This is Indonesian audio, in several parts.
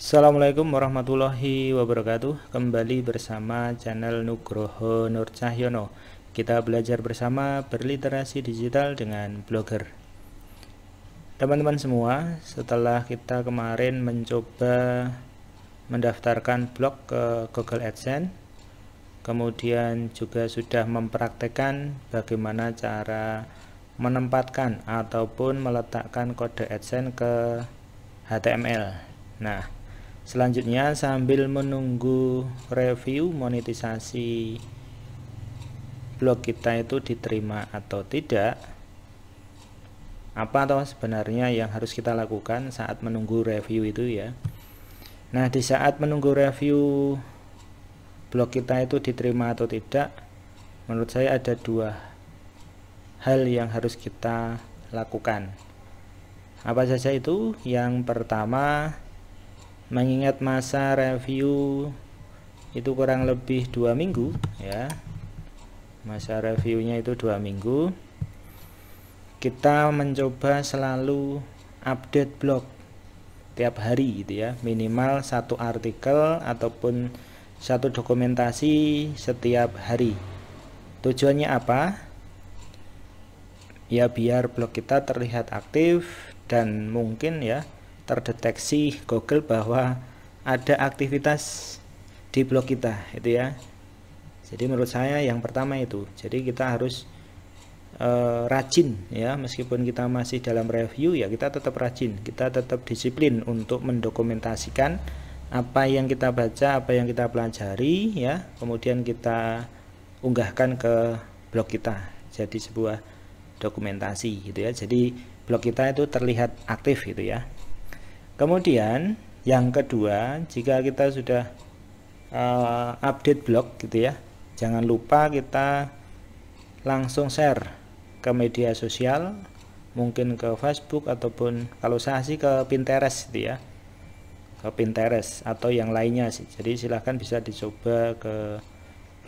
Assalamualaikum warahmatullahi wabarakatuh Kembali bersama channel Nugroho Nur Cahyono Kita belajar bersama berliterasi digital dengan blogger Teman-teman semua, setelah kita kemarin mencoba mendaftarkan blog ke Google AdSense Kemudian juga sudah mempraktekkan bagaimana cara menempatkan ataupun meletakkan kode AdSense ke HTML. Nah, Selanjutnya sambil menunggu review monetisasi blog kita itu diterima atau tidak apa atau sebenarnya yang harus kita lakukan saat menunggu review itu ya nah di saat menunggu review blog kita itu diterima atau tidak menurut saya ada dua hal yang harus kita lakukan apa saja itu yang pertama mengingat masa review itu kurang lebih dua minggu ya masa reviewnya itu dua minggu kita mencoba selalu update blog tiap hari gitu ya minimal satu artikel ataupun satu dokumentasi setiap hari tujuannya apa ya biar blog kita terlihat aktif dan mungkin ya terdeteksi Google bahwa ada aktivitas di blog kita itu ya jadi menurut saya yang pertama itu jadi kita harus e, rajin ya meskipun kita masih dalam review ya kita tetap rajin kita tetap disiplin untuk mendokumentasikan apa yang kita baca apa yang kita pelajari ya kemudian kita unggahkan ke blog kita jadi sebuah dokumentasi gitu ya jadi blog kita itu terlihat aktif gitu ya kemudian yang kedua jika kita sudah uh, update blog gitu ya jangan lupa kita langsung share ke media sosial mungkin ke Facebook ataupun kalau saya sih ke Pinterest gitu ya ke Pinterest atau yang lainnya sih jadi silahkan bisa dicoba ke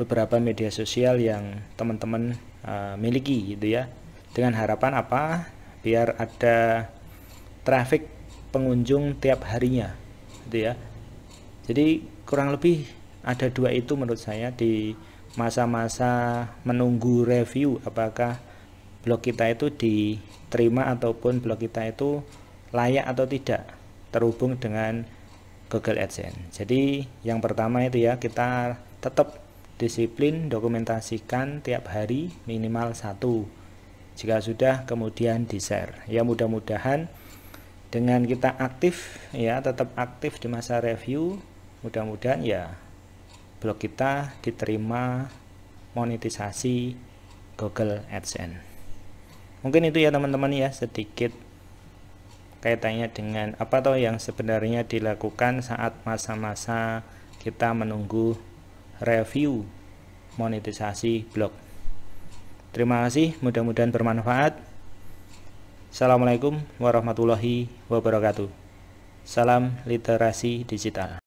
beberapa media sosial yang teman-teman uh, miliki gitu ya dengan harapan apa biar ada traffic pengunjung tiap harinya gitu ya jadi kurang lebih ada dua itu menurut saya di masa-masa menunggu review apakah blog kita itu diterima ataupun blog kita itu layak atau tidak terhubung dengan Google AdSense jadi yang pertama itu ya kita tetap disiplin dokumentasikan tiap hari minimal satu jika sudah kemudian di share ya mudah-mudahan dengan kita aktif ya tetap aktif di masa review mudah-mudahan ya blog kita diterima monetisasi Google AdSense mungkin itu ya teman-teman ya sedikit kaitannya dengan apa toh yang sebenarnya dilakukan saat masa-masa kita menunggu review monetisasi blog terima kasih mudah-mudahan bermanfaat Assalamualaikum warahmatullahi wabarakatuh. Salam literasi digital.